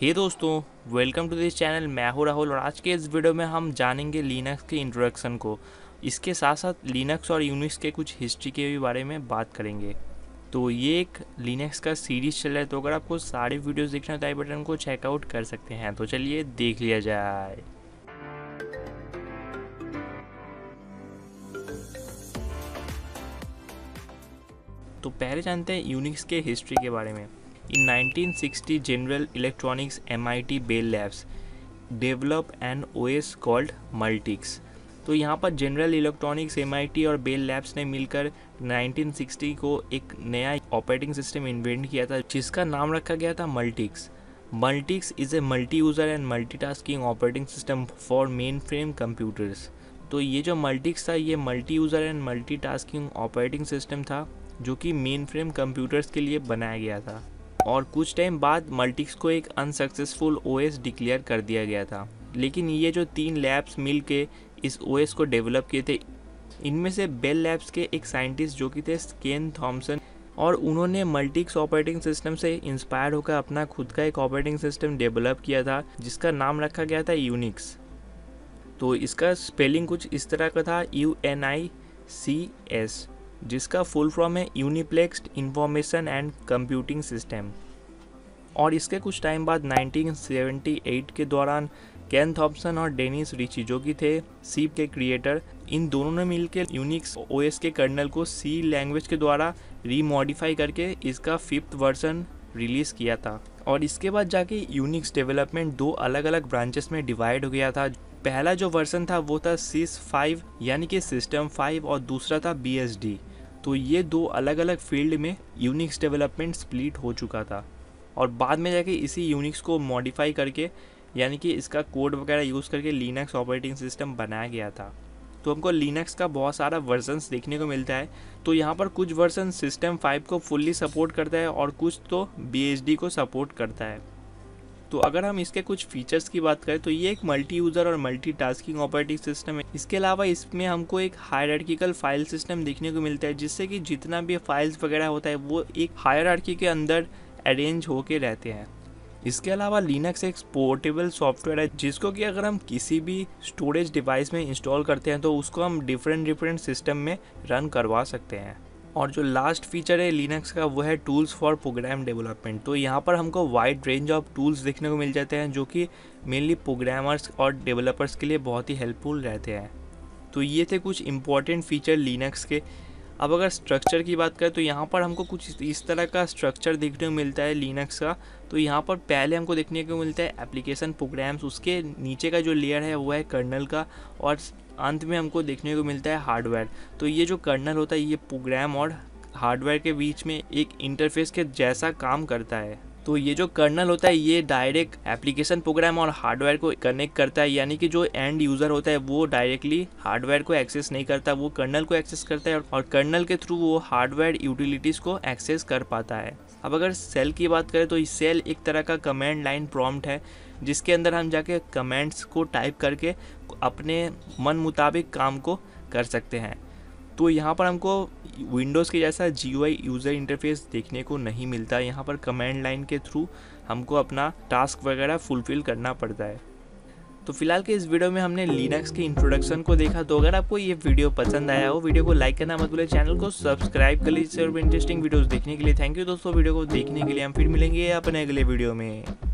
हे दोस्तों welcome to this channel मैं हूँ राहुल और आज के इस वीडियो में हम जानेंगे लिनक्स के इंट्रोडक्शन को इसके साथ साथ लिनक्स और यूनिक्स के कुछ हिस्ट्री के भी बारे में बात करेंगे तो ये एक लिनक्स का सीरीज चल रहा है तो अगर आपको सारे वीडियोस देखना है तो आई बटन को चेकआउट कर सकते हैं तो चलिए देख लिया जाए तो पहले जानते हैं यूनिक्स के हिस्ट्री के बारे में In 1960, General Electronics MIT Bell Labs developed O S called Multics तो यहाँ पर General Electronics M I T और बेल लैब्स ने मिलकर नाइनटीन सिक्सटी को एक नया ऑपरेटिंग सिस्टम इन्वेंट किया था जिसका नाम रखा गया था Multics Multics is a multi user and multi tasking operating system for mainframe computers तो ये जो मल्टिक्स था ये multi user and multi tasking operating system था जो कि मेन फ्रेम कंप्यूटर्स के लिए बनाया गया था और कुछ टाइम बाद मल्टिक्स को एक अनसक्सेसफुल ओएस डिक्लेयर कर दिया गया था लेकिन ये जो तीन लैब्स मिल के इस ओएस को डेवलप किए थे इनमें से बेल लैब्स के एक साइंटिस्ट जो कि थे स्केन थॉमसन और उन्होंने मल्टिक्स ऑपरेटिंग सिस्टम से इंस्पायर होकर अपना खुद का एक ऑपरेटिंग सिस्टम डेवलप किया था जिसका नाम रखा गया था यूनिक्स तो इसका स्पेलिंग कुछ इस तरह का था U N I C S जिसका फुल फॉर्म है uniplexed information and computing system और इसके कुछ टाइम बाद 1978 के दौरान कैन थॉपसन और डेनिस रिची जो कि थे सीप के क्रिएटर इन दोनों ने मिलकर यूनिक्स ओएस के कर्नल को सी लैंग्वेज के द्वारा रीमॉडिफाई करके इसका फिफ्थ वर्जन रिलीज़ किया था और इसके बाद जाके यूनिक्स डेवलपमेंट दो अलग अलग ब्रांचेस में डिवाइड हो गया था पहला जो वर्जन था वो था सीस फाइव यानी कि सिस्टम फाइव और दूसरा था बी एस डी तो ये दो अलग अलग फील्ड में यूनिक्स डेवलपमेंट स्प्लिट हो चुका था और बाद में जाके इसी यूनिक्स को मॉडिफाई करके यानी कि इसका कोड वगैरह यूज़ करके लिनक्स ऑपरेटिंग सिस्टम बनाया गया था तो हमको लिनक्स का बहुत सारा वर्जनस देखने को मिलता है तो यहाँ पर कुछ वर्जन सिस्टम फाइव को फुल्ली सपोर्ट करता है और कुछ तो बी को सपोर्ट करता है तो अगर हम इसके कुछ फीचर्स की बात करें तो ये एक मल्टी यूज़र और मल्टी टास्किंग ऑपरेटिंग सिस्टम है इसके अलावा इसमें हमको एक हायरार्किकल फाइल सिस्टम देखने को मिलता है जिससे कि जितना भी फाइल्स वगैरह होता है वो एक हायरार्की के अंदर अरेंज होके रहते हैं इसके अलावा लिनक्स एक पोर्टेबल सॉफ्टवेयर है जिसको कि अगर हम किसी भी स्टोरेज डिवाइस में इंस्टॉल करते हैं तो उसको हम डिफरेंट डिफरेंट सिस्टम में रन करवा सकते हैं और जो लास्ट फीचर है लिनक्स का वो है टूल्स फॉर प्रोग्राम डेवलपमेंट तो यहाँ पर हमको वाइड रेंज ऑफ टूल्स देखने को मिल जाते हैं जो कि मेनली प्रोग्रामर्स और डेवलपर्स के लिए बहुत ही हेल्पफुल रहते हैं तो ये थे कुछ इंपॉर्टेंट फीचर लिनक्स के अब अगर स्ट्रक्चर की बात करें तो यहाँ पर हमको कुछ इस तरह का स्ट्रक्चर देखने को मिलता है लिनक्स का तो यहाँ पर पहले हमको देखने को मिलता है एप्लीकेशन प्रोग्राम्स उसके नीचे का जो लेयर है वो है कर्नल का और अंत में हमको देखने को मिलता है हार्डवेयर तो ये जो कर्नल होता है ये प्रोग्राम और हार्डवेयर के बीच में एक इंटरफेस के जैसा काम करता है तो ये जो कर्नल होता है ये डायरेक्ट एप्लीकेशन प्रोग्राम और हार्डवेयर को कनेक्ट करता है यानी कि जो एंड यूज़र होता है वो डायरेक्टली हार्डवेयर को एक्सेस नहीं करता वो कर्नल को एक्सेस करता है और कर्नल के थ्रू वो हार्डवेयर यूटिलिटीज़ को एक्सेस कर पाता है अब अगर सेल की बात करें तो सेल एक तरह का कमेंड लाइन प्रॉम्प्ट है जिसके अंदर हम जाके कमेंट्स को टाइप करके अपने मन मुताबिक काम को कर सकते हैं तो यहाँ पर हमको विंडोज़ के जैसा जी यूज़र इंटरफेस देखने को नहीं मिलता यहाँ पर कमेंड लाइन के थ्रू हमको अपना टास्क वगैरह फुलफ़िल करना पड़ता है तो फिलहाल के इस वीडियो में हमने लिनक्स के इंट्रोडक्शन को देखा तो अगर आपको ये वीडियो पसंद आया हो वीडियो को लाइक करना मत बोले चैनल को सब्सक्राइब कर लीजिए और इंटरेस्टिंग वीडियोस देखने के लिए थैंक यू दोस्तों वीडियो को देखने के लिए हम फिर मिलेंगे अपने अगले वीडियो में